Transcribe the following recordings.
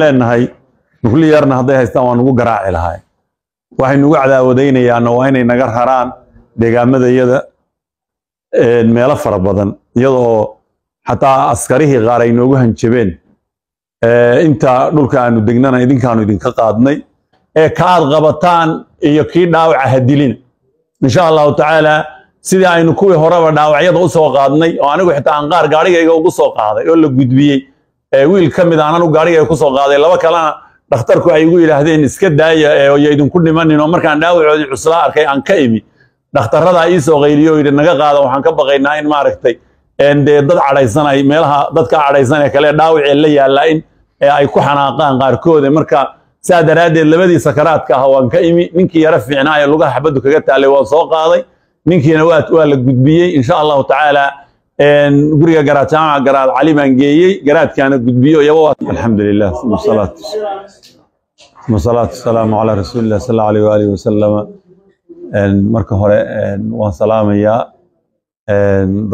leenahay nucliyarna hadday haystaan waa ugu garaaci lahaa waxay nugu cadaawadaynayaanna waa inay naga raraan deegaamada iyada meelo fara badan iyada xataa askarihii qaar ay noogu hanjabeen inta dhulka aanu degnana idinkaanu idinka qaadnay ee ka aad qabataan iyo kii dhaawaca hadilina insha allahu tacaala sidii aynu kuwii horeba dhaawacyada usoo qaadnay oo anigu xitaa aan qaar gaarigayga ugu soo qaaday oo la gudbiyey wiil ka mid aanan ah, u gaariga ay ku soo qaaday laba kalena dhakhtarku ay igu yidhaahdeen iska daaya eeyaydinku dhimanin oo markaan dhaawacoodii cuslaa arkay aan ka imi dhakhtarradaa ii soo qayliyo oo yidhi naga qaada waxaan ka baqaynaa in maaragtay dee dad cadhaysanay meelaha dadka cadhaysan ee kale dhaawacee la yaallaa in ay ku xanaaqaan qaarkooda marka saa daraaddeed labadii sakaraadka ah waan ka imi ninkii yaro fiicnaa ee lugaha xabaddu kaga taallay waan soo qaaday ninkiina waa la gudbiyey insha allahu tacaala guriga garaad jaamaca garaad cali baan geeyey garaadkaana gudbiyo yaba alxamdulilah wasalaatu wasalaamu calaa rasuulilah sal allahu alayh wasalama marka hore waan salaamayaa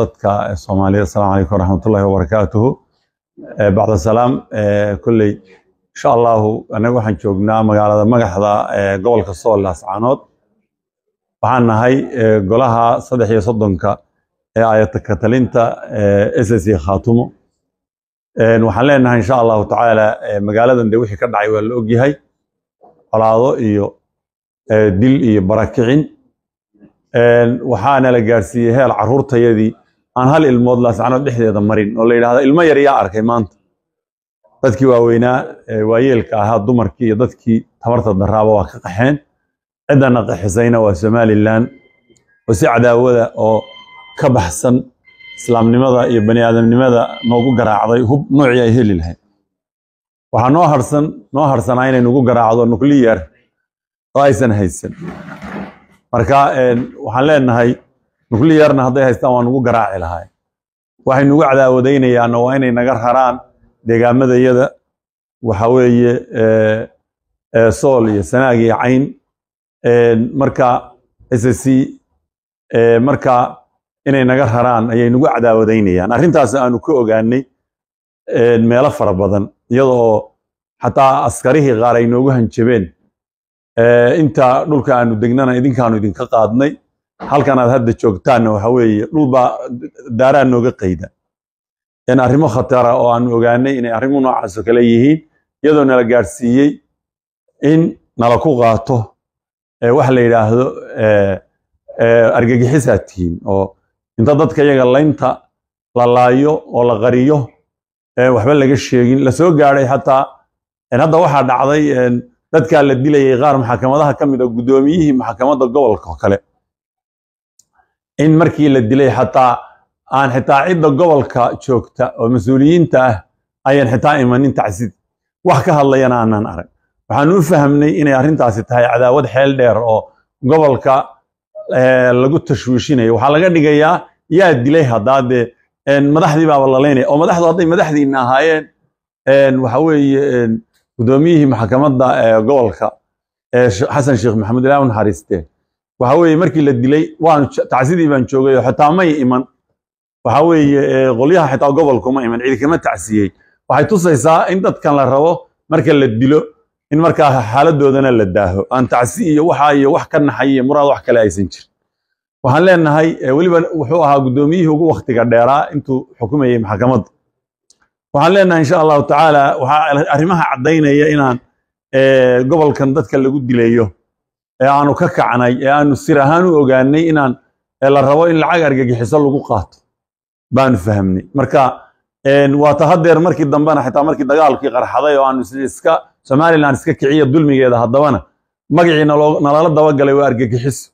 dadka soomaaliyed asalamu calaykum waraxmatullahi wabarakaatuhu bacda salaam kolley insha allahu annaga waxaan joognaa magaalada magaxda gobolka sool waxaan nahay golaha saddex iyo soddonka aayata katalinta ss khaatumo waxaan leenahay insha allahu tacaala magaaladan de wixii ka dhacay waa la ogyahay colaado iyo dil iyo barakicin waxaana la gaarsiiyey heel carruurtayadii aan hal ilmood laascanood dhexdeeda marin oo la yidhahda ilmo yar yaa arkay maanta dadkii waaweynaa waayeelka ahaa dumarkii iyo dadkii tabarta daraaba waa ka qaxeen ciddana qaxisayna waa somalilan oo si cadaawada oo ka baxsan islaamnimada iyo bani aadamnimada noogu garaacday hub noocii ay heli lahayd waxaa noo harsan noo harsanaa inay nagu garaacdo nuclear oo aysan haysan marka waxaan leenahay nuclearna hadday haystaan waa nagu garaaci lahaa waxay nagu cadaawadaynayaanna waa inay naga raraan deegaamadayada waxa weeye sool iyo sanaag iyo cayn marka s marka inay naga raraan ayay nagu cadaawadaynayaan arrintaas aanu ka ogaanay meelo fara badan iyadoo oo xataa askarihii qaar ay noogu hanjabeen inta dhulka aanu degnana idinkaanu idinka qaadnay halkan aad hadda joogtaanna waxa weeye dhulbaa daaraa nooga qayda in arrimo khatara oo aanu ogaanay inay arrimo noocaasoo kale yihiin iyadoo nala gaadhsiiyey in nala ku qaato waxa la yidhaahdo argagixisaad tihiin oo inta dadka iyaga laynta la laayo oo la qariyo waxba laga sheegin lasoo soo gaadhay xataa hadda waxaa dhacday dadkaa la dilayay qaar maxkamadaha ka mid a ah guddoomiyihii maxkamadda gobolka kale in markii la dilay xataa aan xitaa cidda gobolka joogta oo mas-uuliyiinta ah ayaan xitaa imanin tacsid wax ka hadlayana aanaan arag waxaan u fahmnay inay arrintaasi tahay cadaawad xeel dheer oo gobolka lagu tashwiishinayo waxaa laga dhigayaa yaa dilay haddaade dee madaxdii baaba lalaynaya oo madaxdu hadday madaxdiina ahaayeen waxa weeye guddoomiyihii maxkamadda gobolka xasan sheekh maxamed ilaah naxariiste waxa weeye markii la dilay waan tacsidii baan joogay oo xitaa may iman waxa weeye qolyaha xitaa gobolkuma iman cidi kama tacsiyey waxay tusaysaa in dadkan la rabo marka la dilo in markaa xaaladoodana la daaho aan tacsi iyo waxaa iyo wax ka naxay iyo muraad wax kale aysan jirin waxaan leenahay weliba wuxuu ahaa guddoomiyihii ugu waktiga dheeraa intuu xukumayay maxkamadda waxaan leenahay insha allahu tacaala waxaa arrimaha caddaynaya inaan gobolkan dadka lagu dilayo ee aanu ka kacnay ee aanu sir ahaan u ogaanay inaan la rabo in lacag argagixiso lagu qaato baanu fahmnay marka waata haddeer markii dambena xitaa markii dagaalkii qarxaday oo aanu iska somalilan iska kiciya dulmigeeda haddabana magacii nalala dabagalay waa argagixiso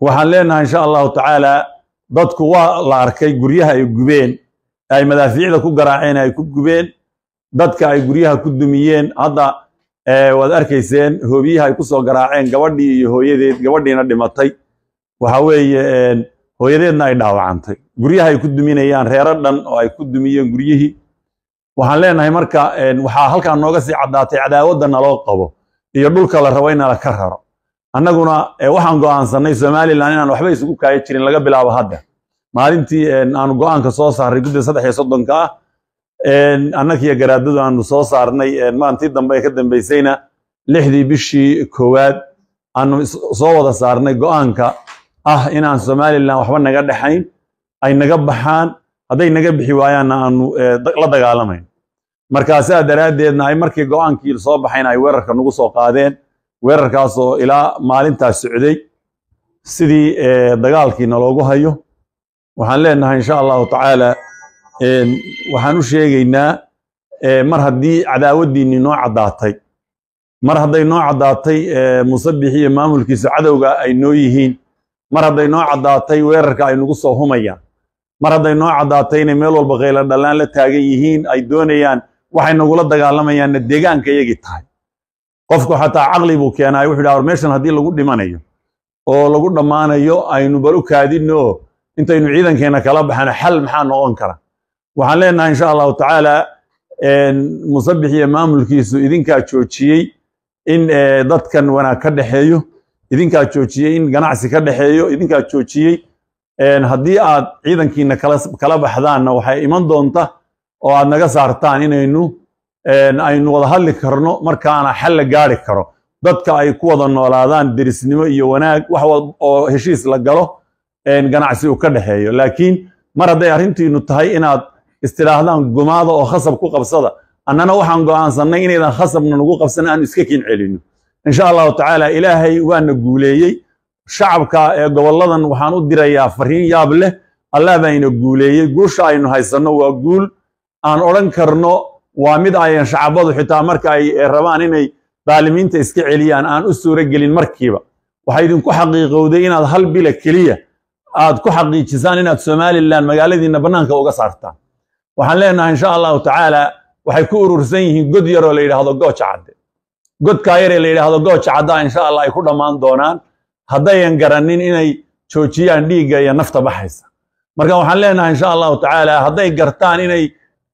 waxaan leenahay insha allahu tacaala dadku waa la arkay guryaha ay gubeen ay madaafiicda ku garaaceen ay ku gubeen dadka ay guryaha ku dumiyeen hadda eh, waad arkayseen hobiyaha ay ku soo garaaceen gabadhii iyo hooyadeed gabadhiina dhimatay waxa weeye hooyadeedna ay dhaawacantay guryaha ay ku duminayaan reero dhan oo ay ku dumiyeen guryihii waxaan leenahay marka waxaa halkaa nooga sii caddaatay cadaawadda naloo qabo iyo dhulka la rabo in ka raro annaguna waxaan go'aansanay somalilan inaan waxba isugu kaayo jirin laga bilaabo hadda maalintii aanu go'aanka soo saarnay guddida saddex iyo soddonka ah annakiyo garaadadu aanu soo saarnay maantii dambe ee ka dambaysayna lixdii bishii koowaad aanu soo wada saarnay go'aanka ah inaan somalilan waxba naga dhexayn ay naga baxaan hadday naga bixi waayaanna aanu la dagaalamayn markaasaa daraaddeedna ay markii go'aankii soo baxayna ay weerarka nagu soo qaadeen weerarkaas oo ilaa maalintaas socday sidii eh, dagaalkiina loogu hayo waxaan leenahay insha allahu tacaala waxaan u sheegaynaa eh, mar haddii cadaawaddiinii noo caddaatay mar hadday noo caddaatay eh, musabixi iyo maamulkiisa cadowga ay noo yihiin mar hadday noo caddaatay weerarka ay nagu soo humayaan mar hadday noo caddaatay inay meel walba khayla dhallaan la taagan yihiin ay doonayaan waxay nagula dagaalamayaanna deegaanka iyagii tahay qofku xataa caqli buu keenaay wuxu dhaha or meeshan haddii lagu dhimanayo oo lagu dhammaanayo aynu balu kaadinno oo intaynu ciidankeena kala baxano xal maxaa noqon kara waxaan leenahay insha allahu tacaala musabix iyo maamulkiisu idinkaa joojiyey in e, dadkan wanaag ka dhexeeyo idinkaa joojiyey in ganacsi ka dhexeeyo idinkaa joojiyey haddii aad ciidankiina kala baxdaanna waxay iman doonta oo aad naga saartaan inaynu aynu wada hadli karno markaana xalla la gaari karo dadka ay ku wada noolaadaan derisnimo iyo wanaag wax oo heshiis la galo ganacsi uu ka dhexeeyo laakiin mar hadday arrintiinu tahay inaad istidhaahdaan gumaada oo khasab ku qabsada annana waxaan go'aansannay inaydan khasabna nagu qabsan aanu iska kin celino insha allahu tacaala ilaahay waana guuleeyey shacabka ee gobolladan waxaan u dirayaa fariin yaab leh allah baa ina guuleeyey guusha aynu haysanno waa guul aan odhan karno waa mid ayan shacabadu xitaa marka ay eh, rabaan inay daalimiinta iska celiyaan aan u suuro gelin markiiba waxay idinku xaqiiqowday inaad hal bila keliya aad ku xaqiijisaan inaad somalilan magaaladiinna bannaanka uga saartaan waxaan leenahay insha allahu tacaala waxay ku urursan yihiin god yaroo la yidhaahdo gooja cadde godkaa yaree la yidhaahdo gooja caddaa insha allah ay ku dhammaan doonaan haddayan garannin inay joojiyaan dhiigga iyo nafta baxaysa marka waxaan leenahay insha allahu tacaala hadday gartaan inay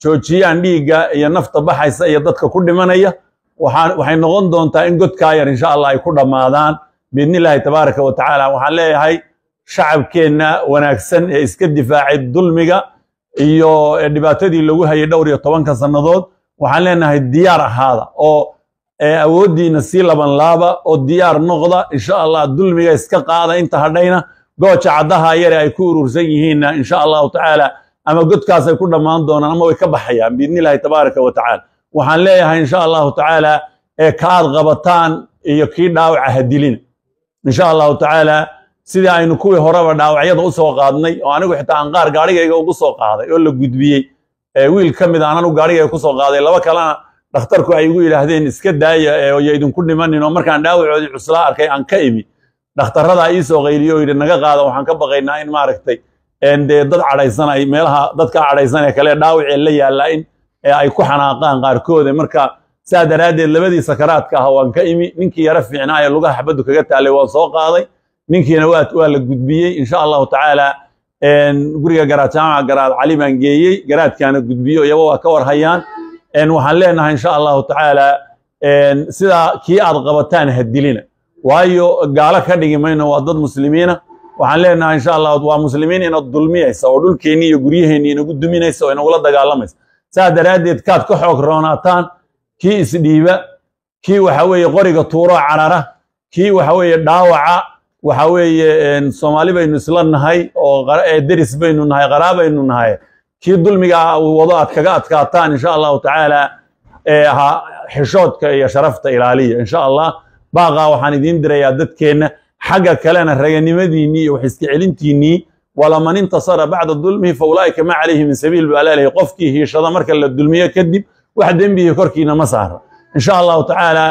joojiyaan dhiigga iyo nafta baxaysa iyo dadka ku dhimanaya waxay noqon doontaa in godkaa yar insha allah ay ku dhammaadaan biidnillahi tabaaraka wa tacaala waxaan leeyahay shacabkeenna wanaagsan ee iska difaacay dulmiga iyo dhibaatadii lagu hayay dhowr iyo tobanka sannadood waxaan leenahay diyaar ahaada oo awooddiina sii labanlaaba oo diyaar noqda insha allah dulmiga iska qaada inta hadhayna gooja caddaha yare ay ku urursan yihiinna insha allahu tacaala ama godkaasay ku dhammaan doonaan ama way ka baxayaan biidnillahi tabaaraka wa tacaala waxaan leeyahay insha allahu tacaala ee kaad qabataan iyo kii dhaawaca hadilina insha allahu tacaala sidii aynu kuwii horeba dhaawacyada u soo qaadnay oo anigu xitaa aan qaar gaadhigayga ugu soo qaaday oo la gudbiyey ee wiil ka mid aanan u gaarigayga kusoo qaaday laba kalena dhakhtarku ay igu yidhaahdeen iska daaya ya idinku dhimanin oo markaan dhaawacoodii cuslaa arkay aan ka imi dhakhtarradaa ii soo qayliyo o yidhi naga qaada waxaan ka baqaynaa in maaragtay dee dad cadhaysanay meelaha dadka cadhaysanee kale dhaawacee la yaallaa in ay ku xanaaqaan qaarkoode marka saa daraaddeed labadii sakaraadka ah waan ka imi ninkii yara fiicnaa ee lugaha xabaddu kaga taalay waa soo qaaday ninkiina waa la gudbiyey insha allahu tacaala guriga garaad garaad cali baan geeyey garaadkaana gudbiyo iyagoo waa ka warhayaan waxaan leenahay insha allahu tacaala sidaa kii aad qabataan ha dilina waayo gaalo ka dhigi mayno waa dad muslimiina waxaan leenahay insha allah waa muslimiin ina dulmiyaysa oo dhulkeenni iyo guryaheenni inagu duminaysa oo inagula dagaalamaysa saa daraaddeed kaad ka xoog roonaataan kii isdhiiba kii waxa weeye qoriga tuuro carara kii waxa weeye dhaawaca waxa weeye soomaali baynu isla nahay oo deris baynu nahay qaraabaynu nahay kii dulmiga ah wado aad kaga adkaataan insha allahu tacaala ha xishoodka iyo sharafta ilaaliya insha allah baaqaa waxaan idiin dirayaa dadkeenna xagga kalena raganimadiinnii iyo wax iska celintiinnii walaman intasara bacda dulmihi fa ulaa'ika maa calayhi min sabiil baa laalahay qofkii hiishada marka la dulmiyo kadib wax dembigii korkiina ma saara insha allahu tacaala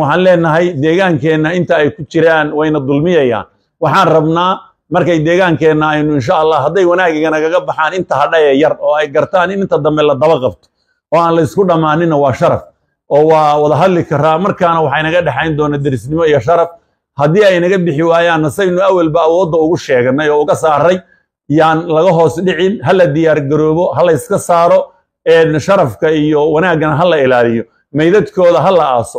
waxaan leenahay deegaankeenna inta ay ku jiraan wayna dulmiyayaan waxaan rabnaa markay deegaankeenna aynu insha allah hadday wanaagiganagaga baxaan inta hadhaye yar oo ay gartaan in inta dambe la daba qabto oo aan laysku dhammaanina waa sharaf oo waa wada hadli karaa markaana waxaynaga dhexayn doona derisnimo iyo sharaf haddii aynaga bixi waayaan isagnu awalba awoodda ugu sheeganay oo uga saaray yaan laga hoos dhicin ha hala diyaargaroobo hala iska saaro sharafka iyo wanaaggana hala ilaaliyo maydadkooda ha la aaso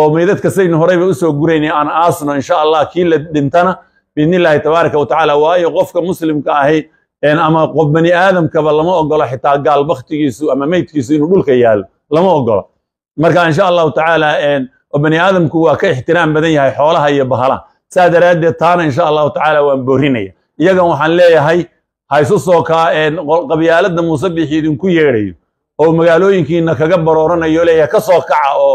oo maydadka saynu horeyba usoo gurayna aan aasno insha allah kii la dhintana biidn illaahi tabaaraka wa tacaala waayo qofka muslimka ahay ama qof bani aadamkaba lama ogolo xitaa gaal baktigiisu ama meydkiisu inuu dhulka yaalo lama ogolo marka insha allahu tacaala oo bani aadamku waa ka ixtiraam badan yahay xoolaha iyo bahalaha saa daraaddeed taana insha allahu tacaala waan boorinaya iyagan waxaan leeyahay haysu soo kaaeen qabyaalada muuse biixi idinku yeedhayo oo magaalooyinkiina kaga barooranayoo leeyahay ka soo kaca oo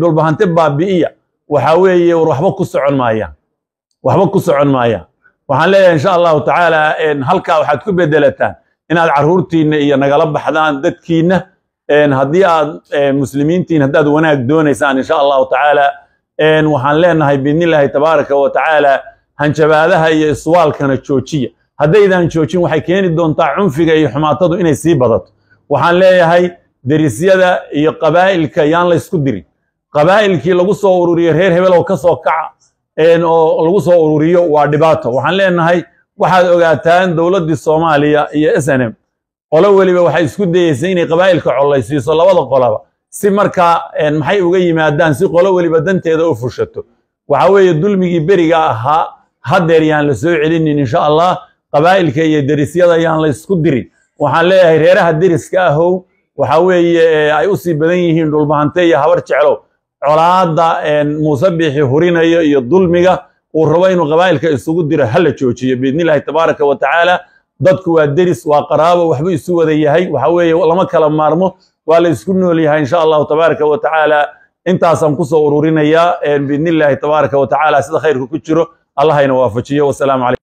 dhulbahanti baabi'iya waxa weeye war waxba ku socon maayaan waxba ku socon maayaan waxaan leeyahay insha allahu tacaala halkaa waxaad ku bedelataan inaad carruurtiinna iyo nagala baxdaan dadkiinna haddii aad muslimiintiin haddaad wanaag doonaysaan insha allahu tacaala waxaan leenahay biidnillaahi tabaaraka wa tacaala hanjabaadaha iyo iswaalkana joojiya haddaydan joojin waxay keeni doontaa cunfiga iyo xumaatadu inay sii badato waxaan leeyahay derisyada iyo qabaa'ilka yaan laysku dirin qabaa'ilkii lagu soo ururiyo reer hebelow ka soo kaca oo lagu soo ururiyo waa dhibaato waxaan leenahay waxaad ogaataan dowladdii soomaaliya iyo s n m qolo weliba waxay isku dayeysay inay qabaa'ilka collaysiiso labada qolaba si markaa maxay uga yimaadaan si qolo weliba danteeda u fushato waxa weeye dulmigii beriga ahaa haddeer yaan la soo celinin insha allah qabaa'ilka iyo derisyada yaan la ysku dirin waxaan leeyahay reeraha deriska ahow waxa weeye ay usii badan yihiin dhulbahante iyo habar jeclo colaadda muuse biixi hurinayo iyo dulmiga uu rabo inuu qabaa'ilka isugu diro ha la joojiyo biidnillahi tabaaraka wa tacaala dadku waa deris waa qaraabo waxbuu isu wada yahay waxa weeye lama kala maarmo waa la isku nool yahay insha allahu tabaaraka wa tacaala intaasaan kusoo ururinayaa biidn illaahi tabaaraka wa tacaala sida khayrka ku jiro allahayna waafajiyo wasalaamu calaykum